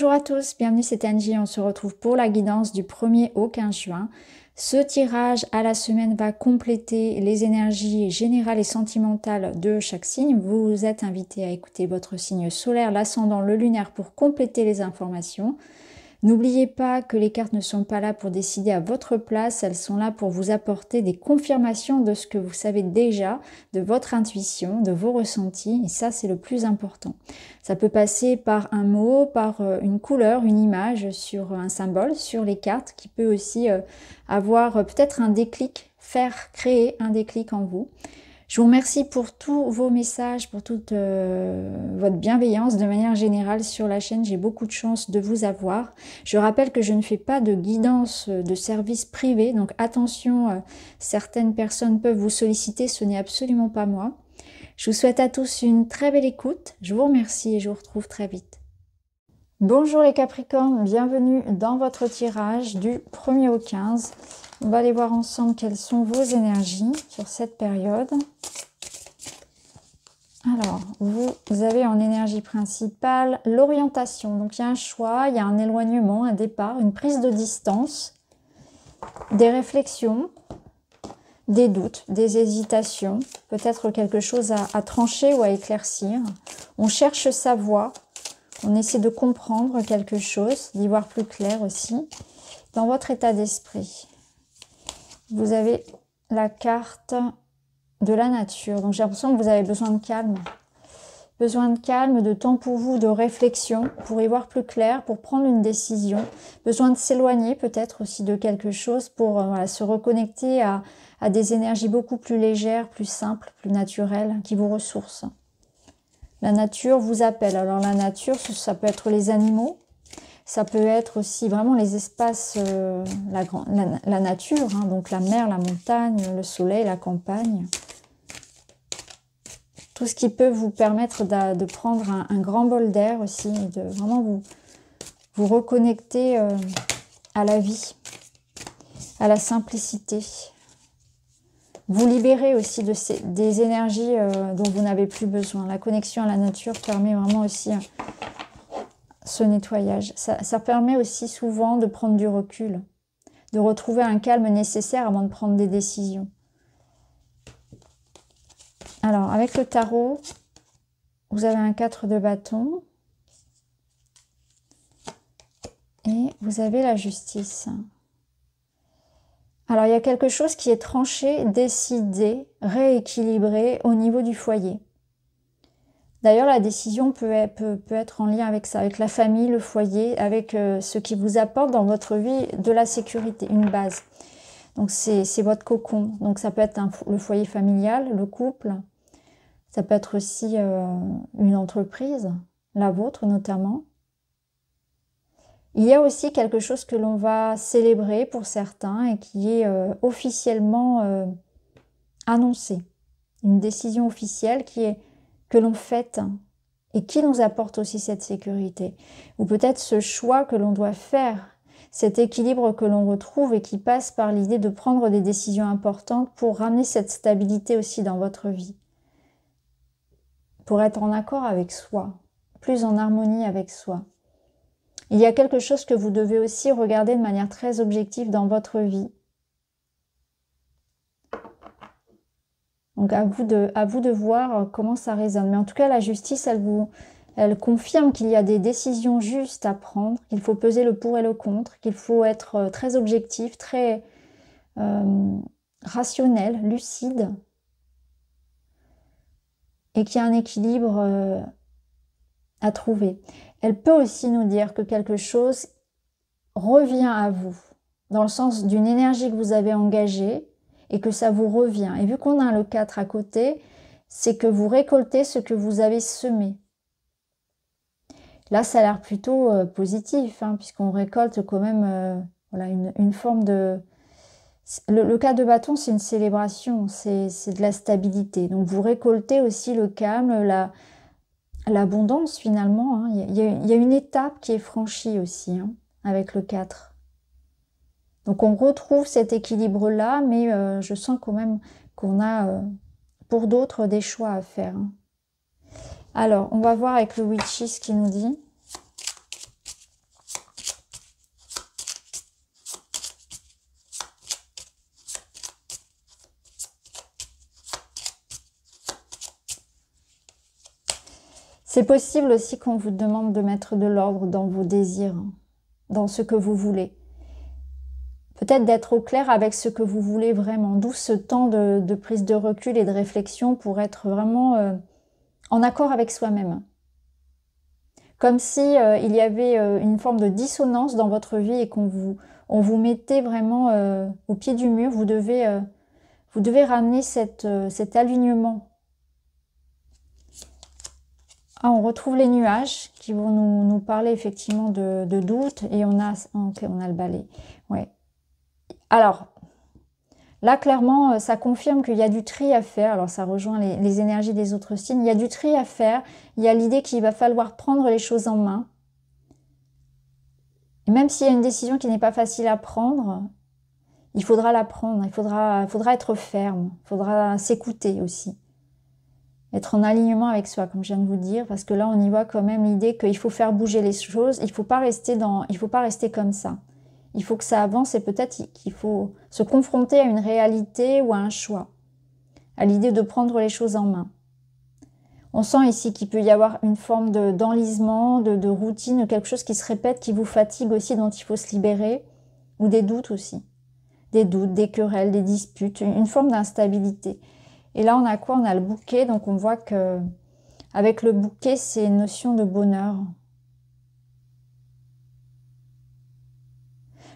Bonjour à tous, bienvenue, c'est Angie. On se retrouve pour la guidance du 1er au 15 juin. Ce tirage à la semaine va compléter les énergies générales et sentimentales de chaque signe. Vous êtes invité à écouter votre signe solaire, l'ascendant, le lunaire pour compléter les informations. N'oubliez pas que les cartes ne sont pas là pour décider à votre place, elles sont là pour vous apporter des confirmations de ce que vous savez déjà, de votre intuition, de vos ressentis, et ça c'est le plus important. Ça peut passer par un mot, par euh, une couleur, une image, sur euh, un symbole, sur les cartes, qui peut aussi euh, avoir peut-être un déclic, faire créer un déclic en vous. Je vous remercie pour tous vos messages, pour toute euh, votre bienveillance de manière générale sur la chaîne. J'ai beaucoup de chance de vous avoir. Je rappelle que je ne fais pas de guidance euh, de service privé, donc attention, euh, certaines personnes peuvent vous solliciter, ce n'est absolument pas moi. Je vous souhaite à tous une très belle écoute. Je vous remercie et je vous retrouve très vite. Bonjour les Capricornes, bienvenue dans votre tirage du 1er au 15. On va aller voir ensemble quelles sont vos énergies sur cette période. Alors, vous avez en énergie principale l'orientation. Donc, il y a un choix, il y a un éloignement, un départ, une prise de distance, des réflexions, des doutes, des hésitations, peut-être quelque chose à, trancher ou à éclaircir. On cherche sa voie, on essaie de comprendre quelque chose, d'y voir plus clair aussi. Dans votre état d'esprit, vous avez la carte de la nature. Donc j'ai l'impression que vous avez besoin de calme. Besoin de calme, de temps pour vous, de réflexion, pour y voir plus clair, pour prendre une décision. Besoin de s'éloigner peut-être aussi de quelque chose pour euh, se reconnecter à, des énergies beaucoup plus légères, plus simples, plus naturelles, qui vous ressourcent. La nature vous appelle. Alors la nature, ça peut être les animaux, ça peut être aussi vraiment les espaces, euh, la, nature, hein. donc la mer, la montagne, le soleil, la campagne tout ce qui peut vous permettre de, prendre un, grand bol d'air aussi de vraiment vous, reconnecter euh, à la vie, à la simplicité. Vous libérer aussi de des énergies euh, dont vous n'avez plus besoin. La connexion à la nature permet vraiment aussi euh, ce nettoyage. ça permet aussi souvent de prendre du recul, de retrouver un calme nécessaire avant de prendre des décisions. Alors, avec le tarot, vous avez un 4 de bâton. Et vous avez la justice. Alors, il y a quelque chose qui est tranché, décidé, rééquilibré au niveau du foyer. D'ailleurs, la décision peut être, en lien avec ça, avec la famille, le foyer, avec euh, ce qui vous apporte dans votre vie de la sécurité, une base. Donc, c'est votre cocon. Donc, ça peut être le foyer familial, le couple, ça peut être aussi euh, une entreprise, la vôtre notamment. Il y a aussi quelque chose que l'on va célébrer pour certains et qui est euh, officiellement euh, annoncé. Une décision officielle qui est que l'on fête et qui nous apporte aussi cette sécurité. Ou peut-être ce choix que l'on doit faire, cet équilibre que l'on retrouve et qui passe par l'idée de prendre des décisions importantes pour ramener cette stabilité aussi dans votre vie pour être en accord avec soi, plus en harmonie avec soi. Il y a quelque chose que vous devez aussi regarder de manière très objective dans votre vie. Donc à vous de, à vous de voir comment ça résonne. Mais en tout cas, la justice, elle vous, elle confirme qu'il y a des décisions justes à prendre, qu'il faut peser le pour et le contre, qu'il faut être euh, très objectif, très euh, rationnel, lucide, et qu'il y a un équilibre euh, à trouver. Elle peut aussi nous dire que quelque chose revient à vous, dans le sens d'une énergie que vous avez engagée et que ça vous revient. Et vu qu'on a le 4 à côté, c'est que vous récoltez ce que vous avez semé. Là, ça a l'air plutôt euh, positif, hein, puisqu'on récolte quand même euh, une, forme de, le, cas de bâton, c'est une célébration, c'est de la stabilité. Donc vous récoltez aussi le calme, l'abondance finalement. Hein. Il, y a, une étape qui est franchie aussi hein, avec le 4. Donc on retrouve cet équilibre-là, mais euh, je sens quand même qu'on a euh, pour d'autres des choix à faire. Hein. Alors, on va voir avec le witchy ce qu'il nous dit. C'est possible aussi qu'on vous demande de mettre de l'ordre dans vos désirs, dans ce que vous voulez. Peut-être d'être au clair avec ce que vous voulez vraiment, d'où ce temps de, prise de recul et de réflexion pour être vraiment euh, en accord avec soi-même. Comme si euh, il y avait euh, une forme de dissonance dans votre vie et qu'on vous, mettait vraiment au pied du mur. Vous devez, vous devez ramener cet alignement ah, on retrouve les nuages qui vont nous, parler effectivement de, doute et on a, ah, on a le balai. Ouais. Alors, là, clairement, euh, ça confirme qu'il y a du tri à faire. Alors, ça rejoint les, énergies des autres signes. Il y a du tri à faire. Il y a l'idée qu'il va falloir prendre les choses en main. Et même s'il y a une décision qui n'est pas facile à prendre, il faudra la prendre. Il faudra, faudra être ferme. Il faudra s'écouter aussi être en alignement avec soi, comme je viens de vous dire, parce que là, on y voit quand même l'idée qu'il faut faire bouger les choses, il ne faut, pas rester dans, faut pas rester comme ça. Il faut que ça avance et peut-être qu'il faut se confronter à une réalité ou à un choix, à l'idée de prendre les choses en main. On sent ici qu'il peut y avoir une forme d'enlisement, de, routine, quelque chose qui se répète, qui vous fatigue aussi, dont il faut se libérer, ou des doutes aussi. Des doutes, des querelles, des disputes, une forme d'instabilité. Et là, on a quoi On a le bouquet. Donc, on voit que avec le bouquet, c'est une notion de bonheur.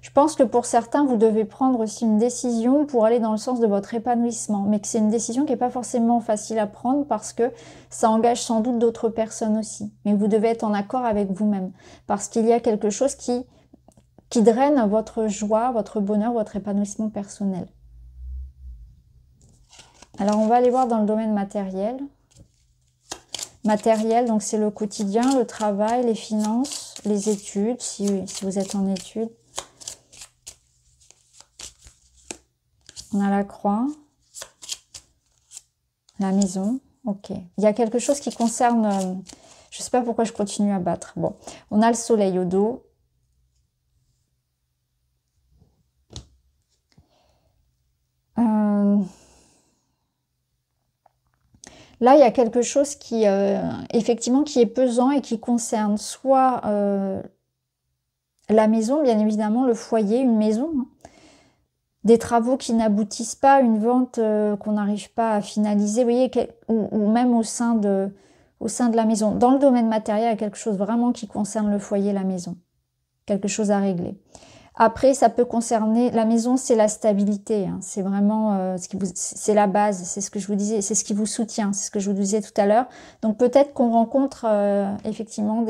Je pense que pour certains, vous devez prendre aussi une décision pour aller dans le sens de votre épanouissement, mais que c'est une décision qui n'est pas forcément facile à prendre parce que ça engage sans doute d'autres personnes aussi. Mais vous devez être en accord avec vous-même parce qu'il y a quelque chose qui, qui draine votre joie, votre bonheur, votre épanouissement personnel. Alors, on va aller voir dans le domaine matériel. Matériel, donc c'est le quotidien, le travail, les finances, les études, si, vous êtes en études. On a la croix, la maison, ok. Il y a quelque chose qui concerne, euh, je ne sais pas pourquoi je continue à battre. Bon, on a le soleil au dos, Là, il y a quelque chose qui, euh, effectivement, qui est pesant et qui concerne soit euh, la maison, bien évidemment, le foyer, une maison, hein. des travaux qui n'aboutissent pas, une vente euh, qu'on n'arrive pas à finaliser, ou, même au sein, de, au sein de la maison. Dans le domaine matériel, il y a quelque chose vraiment qui concerne le foyer, la maison, quelque chose à régler. Après, ça peut concerner la maison, c'est la stabilité. Hein. C'est vraiment euh, ce qui vous, c'est la base. C'est ce que je vous disais, c'est ce qui vous soutient, c'est ce que je vous disais tout à l'heure. Donc peut-être qu'on rencontre euh, effectivement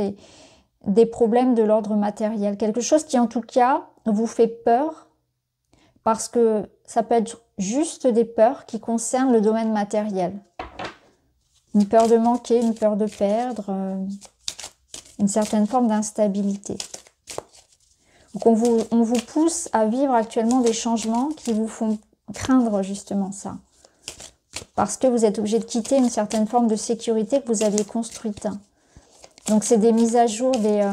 des problèmes de l'ordre matériel, quelque chose qui en tout cas vous fait peur, parce que ça peut être juste des peurs qui concernent le domaine matériel. Une peur de manquer, une peur de perdre, euh, une certaine forme d'instabilité. Donc on vous, pousse à vivre actuellement des changements qui vous font craindre justement ça. Parce que vous êtes obligé de quitter une certaine forme de sécurité que vous aviez construite. Donc c'est des mises à jour, des... Euh,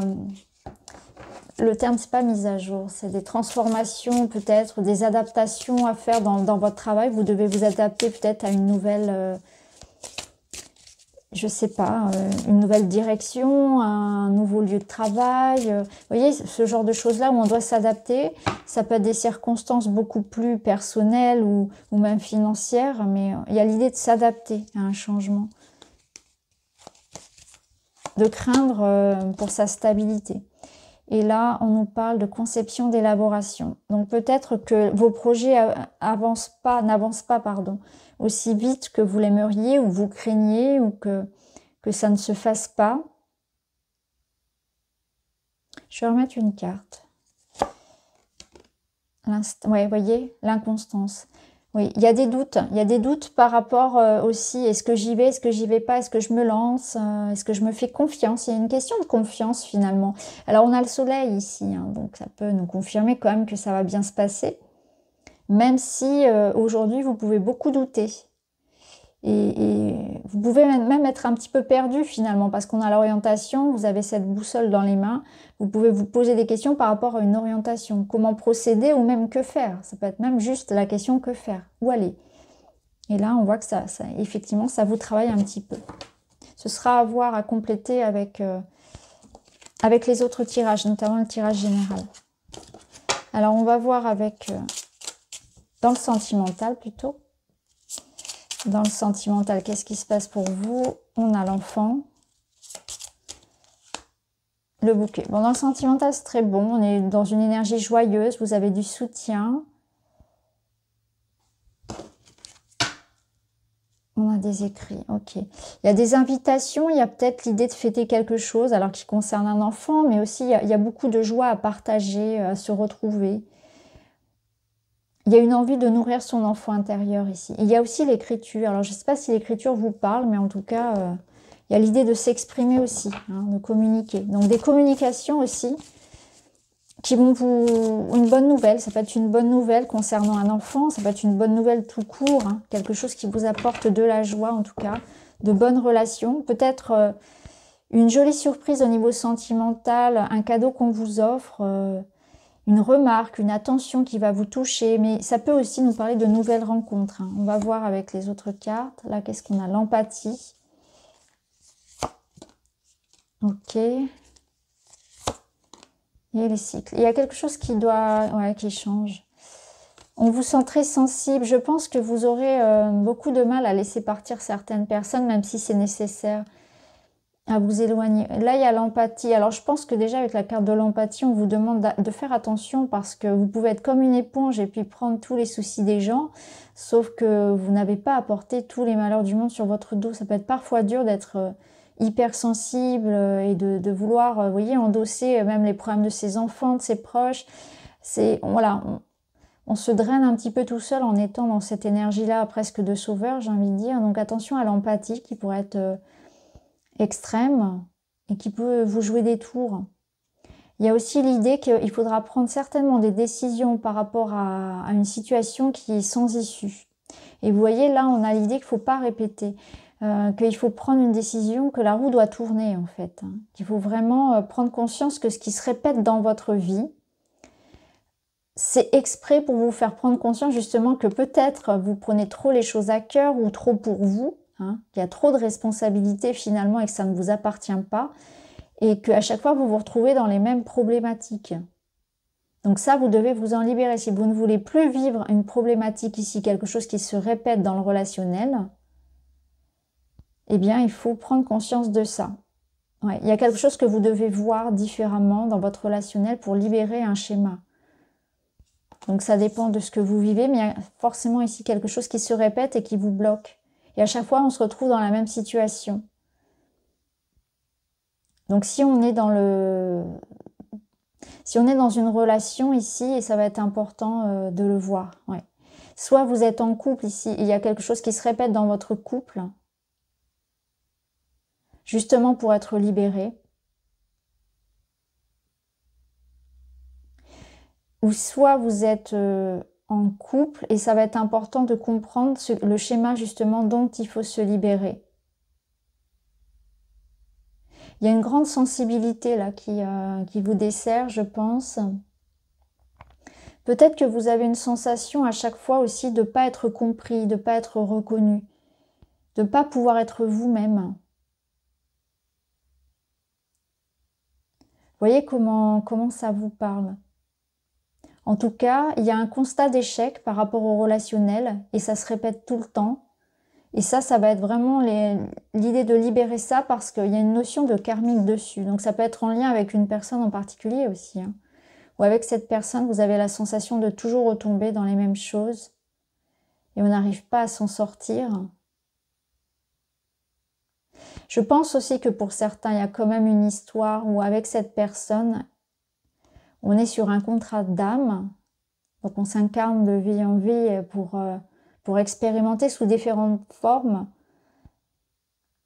le terme, c'est pas mise à jour, c'est des transformations peut-être, des adaptations à faire dans, votre travail. Vous devez vous adapter peut-être à une nouvelle... Euh, je sais pas, euh, une nouvelle direction, un nouveau lieu de travail. Euh, vous voyez, ce genre de choses-là où on doit s'adapter. Ça peut être des circonstances beaucoup plus personnelles ou, ou même financières, mais euh, il y a l'idée de s'adapter à un changement. De craindre pour sa stabilité. Et là, on nous parle de conception d'élaboration. Donc peut-être que vos projets avancent pas, n'avancent pas, pardon, aussi vite que vous l'aimeriez ou vous craignez ou que, que ça ne se fasse pas. Je vais remettre une carte. Oui, voyez, l'inconstance. Oui, il y a des doutes. Il y a des doutes par rapport euh, aussi, est-ce que j'y vais, est-ce que j'y vais pas, est-ce que je me lance, euh, est-ce que je me fais confiance Il y a une question de confiance finalement. Alors on a le soleil ici, hein, donc ça peut nous confirmer quand même que ça va bien se passer, même si euh, aujourd'hui vous pouvez beaucoup douter. Et, vous pouvez même être un petit peu perdu finalement parce qu'on a l'orientation, vous avez cette boussole dans les mains, vous pouvez vous poser des questions par rapport à une orientation, comment procéder ou même que faire. Ça peut être même juste la question que faire, où aller. Et là, on voit que ça, effectivement, ça vous travaille un petit peu. Ce sera à voir, à compléter avec, euh, avec les autres tirages, notamment le tirage général. Alors, on va voir avec euh, dans le sentimental plutôt. Dans le sentimental, qu'est-ce qui se passe pour vous On a l'enfant. Le bouquet. Bon, dans le sentimental, c'est très bon. On est dans une énergie joyeuse. Vous avez du soutien. On a des écrits, ok. Il y a des invitations, il y a peut-être l'idée de fêter quelque chose, alors qui concerne un enfant, mais aussi il y a beaucoup de joie à partager, euh, à se retrouver il y a une envie de nourrir son enfant intérieur ici. Il y a aussi l'écriture. Alors je ne sais pas si l'écriture vous parle, mais en tout cas, euh, il y a l'idée de s'exprimer aussi, hein, de communiquer. Donc des communications aussi qui vont vous... Une bonne nouvelle, ça peut être une bonne nouvelle concernant un enfant, ça peut être une bonne nouvelle tout court, hein, quelque chose qui vous apporte de la joie en tout cas, de bonnes relations, peut-être... Euh, une jolie surprise au niveau sentimental, un cadeau qu'on vous offre, euh, une remarque, une attention qui va vous toucher, mais ça peut aussi nous parler de nouvelles rencontres. Hein. On va voir avec les autres cartes. Là, qu'est-ce qu'on a L'empathie. Ok. Et les cycles. Il y a quelque chose qui doit, ouais, qui change. On vous sent très sensible. Je pense que vous aurez euh, beaucoup de mal à laisser partir certaines personnes, même si c'est nécessaire à vous éloigner. Là, il y a l'empathie. Alors, je pense que déjà avec la carte de l'empathie, on vous demande de faire attention parce que vous pouvez être comme une éponge et puis prendre tous les soucis des gens, sauf que vous n'avez pas à porter tous les malheurs du monde sur votre dos. Ça peut être parfois dur d'être euh, hypersensible euh, et de, vouloir, euh, vous voyez, endosser même les problèmes de ses enfants, de ses proches. C'est voilà, on se draine un petit peu tout seul en étant dans cette énergie-là presque de sauveur, j'ai envie de dire. Donc attention à l'empathie qui pourrait être extrême et qui peut vous jouer des tours. Il y a aussi l'idée qu'il faudra prendre certainement des décisions par rapport à, une situation qui est sans issue. Et vous voyez, là, on a l'idée qu'il ne faut pas répéter, euh, qu'il faut prendre une décision, que la roue doit tourner, en fait. Hein. qu'il faut vraiment euh, prendre conscience que ce qui se répète dans votre vie, c'est exprès pour vous faire prendre conscience justement que peut-être vous prenez trop les choses à cœur ou trop pour vous hein, qu'il y a trop de responsabilités finalement et que ça ne vous appartient pas, et qu'à chaque fois, vous vous retrouvez dans les mêmes problématiques. Donc ça, vous devez vous en libérer. Si vous ne voulez plus vivre une problématique ici, quelque chose qui se répète dans le relationnel, eh bien, il faut prendre conscience de ça. Il y a quelque chose que vous devez voir différemment dans votre relationnel pour libérer un schéma. Donc ça dépend de ce que vous vivez, mais il y a forcément ici quelque chose qui se répète et qui vous bloque. Et à chaque fois, on se retrouve dans la même situation. Donc si on est dans le... Si on est dans une relation ici, et ça va être important euh, de le voir, Soit vous êtes en couple ici, il y a quelque chose qui se répète dans votre couple, justement pour être libéré. Ou soit vous êtes euh, en couple et ça va être important de comprendre le schéma justement dont il faut se libérer. Il y a une grande sensibilité là qui, euh, vous dessert, je pense. Peut-être que vous avez une sensation à chaque fois aussi de ne pas être compris, de ne pas être reconnu, de ne pas pouvoir être vous-même. Voyez comment, comment ça vous parle. En tout cas, il y a un constat d'échec par rapport au relationnel et ça se répète tout le temps. Et ça, ça va être vraiment l'idée de libérer ça parce qu'il y a une notion de karmique dessus. Donc ça peut être en lien avec une personne en particulier aussi. Hein. Ou avec cette personne, vous avez la sensation de toujours retomber dans les mêmes choses et on n'arrive pas à s'en sortir. Je pense aussi que pour certains, il y a quand même une histoire où avec cette personne, on est sur un contrat d'âme, donc on s'incarne de vie en vie pour, euh, pour expérimenter sous différentes formes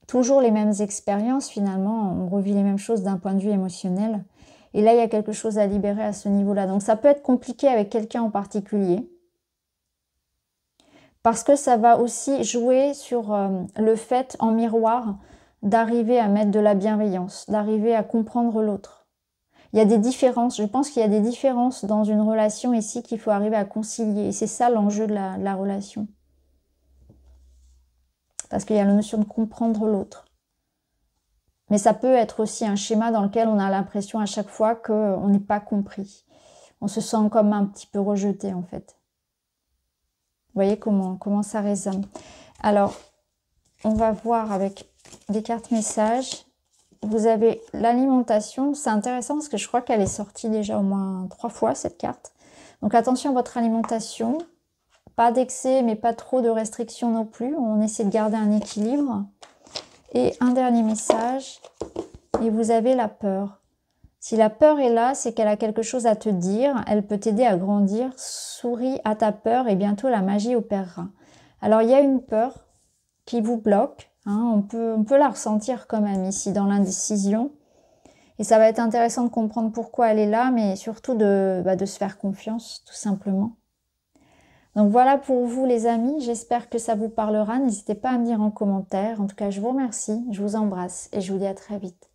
toujours les mêmes expériences finalement, on revit les mêmes choses d'un point de vue émotionnel. Et là, il y a quelque chose à libérer à ce niveau-là. Donc ça peut être compliqué avec quelqu'un en particulier. Parce que ça va aussi jouer sur euh, le fait en miroir d'arriver à mettre de la bienveillance, d'arriver à comprendre l'autre il y a des différences. Je pense qu'il y a des différences dans une relation ici qu'il faut arriver à concilier. Et c'est ça l'enjeu de la, relation. Parce qu'il y a la notion de comprendre l'autre. Mais ça peut être aussi un schéma dans lequel on a l'impression à chaque fois qu'on n'est pas compris. On se sent comme un petit peu rejeté en fait. Vous voyez comment, comment ça résonne. Alors, on va voir avec des cartes messages vous avez l'alimentation. C'est intéressant parce que je crois qu'elle est sortie déjà au moins trois fois cette carte. Donc attention à votre alimentation. Pas d'excès, mais pas trop de restrictions non plus. On essaie de garder un équilibre. Et un dernier message. Et vous avez la peur. Si la peur est là, c'est qu'elle a quelque chose à te dire. Elle peut t'aider à grandir. Souris à ta peur et bientôt la magie opérera. Alors il y a une peur qui vous bloque Hein, on, peut, on peut la ressentir quand même ici dans l'indécision. Et ça va être intéressant de comprendre pourquoi elle est là, mais surtout de, bah, de se faire confiance, tout simplement. Donc voilà pour vous les amis, j'espère que ça vous parlera. N'hésitez pas à me dire en commentaire. En tout cas, je vous remercie, je vous embrasse et je vous dis à très vite.